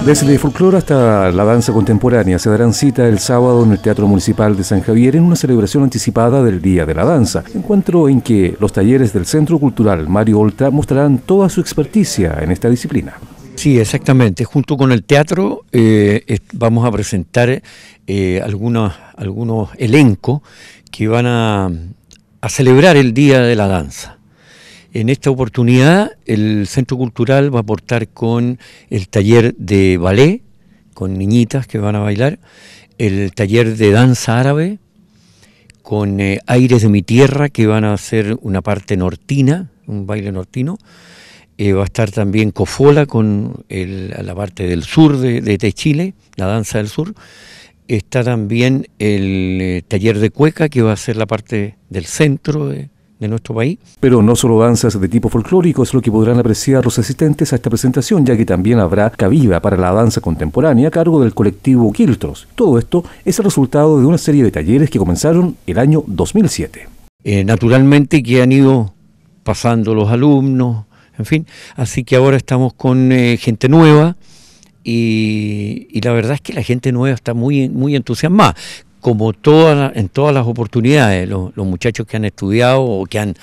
Desde el folclore hasta la danza contemporánea se darán cita el sábado en el Teatro Municipal de San Javier en una celebración anticipada del Día de la Danza, encuentro en que los talleres del Centro Cultural Mario Oltra mostrarán toda su experticia en esta disciplina. Sí, exactamente. Junto con el teatro eh, vamos a presentar eh, algunos, algunos elencos que van a celebrar el Día de la Danza. En esta oportunidad el Centro Cultural va a aportar con el taller de ballet, con niñitas que van a bailar, el taller de danza árabe, con eh, Aires de mi Tierra, que van a hacer una parte nortina, un baile nortino. Eh, va a estar también Cofola con la parte del sur de, Chile, la danza del sur. Está también el eh, taller de Cueca, que va a ser la parte del centro nuestro país. Pero no solo danzas de tipo folclórico es lo que podrán apreciar los asistentes a esta presentación, ya que también habrá cabida para la danza contemporánea a cargo del colectivo Quiltros. Todo esto es el resultado de una serie de talleres que comenzaron el año 2007. Eh, naturalmente que han ido pasando los alumnos, en fin, así que ahora estamos con eh, gente nueva. Y, y, la verdad es que la gente nueva está muy, muy entusiasmada como todas en todas las oportunidades, los, muchachos que han estudiado o que han,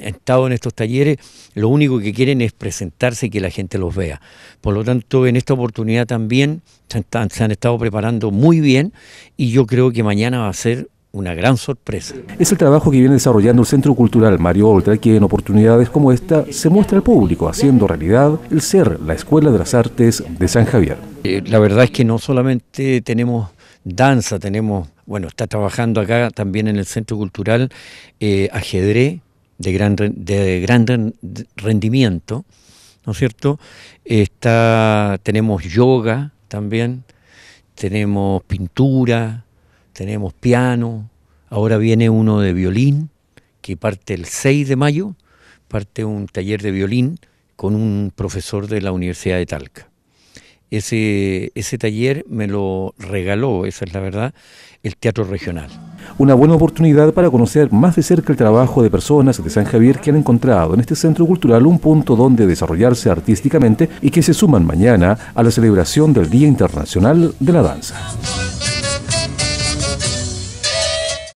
estado en estos talleres, lo único que quieren es presentarse y que la gente los vea. Por lo tanto, en esta oportunidad también se han, estado preparando muy bien y yo creo que mañana va a ser una gran sorpresa. Es el trabajo que viene desarrollando el Centro Cultural Mario Oltra, que en oportunidades como esta se muestra al público, haciendo realidad el ser la Escuela de las Artes de San Javier. Eh, la verdad es que no solamente tenemos danza, tenemos, bueno, está trabajando acá también en el Centro Cultural eh, ajedrez de gran, de gran rendimiento, ¿no es cierto? Está, tenemos yoga también, tenemos pintura, tenemos piano, ahora viene uno de violín, que parte el 6 de mayo, parte un taller de violín con un profesor de la Universidad de Talca. Ese, taller me lo regaló, esa es la verdad, el Teatro Regional. Una buena oportunidad para conocer más de cerca el trabajo de personas de San Javier que han encontrado en este centro cultural un punto donde desarrollarse artísticamente y que se suman mañana a la celebración del Día Internacional de la Danza.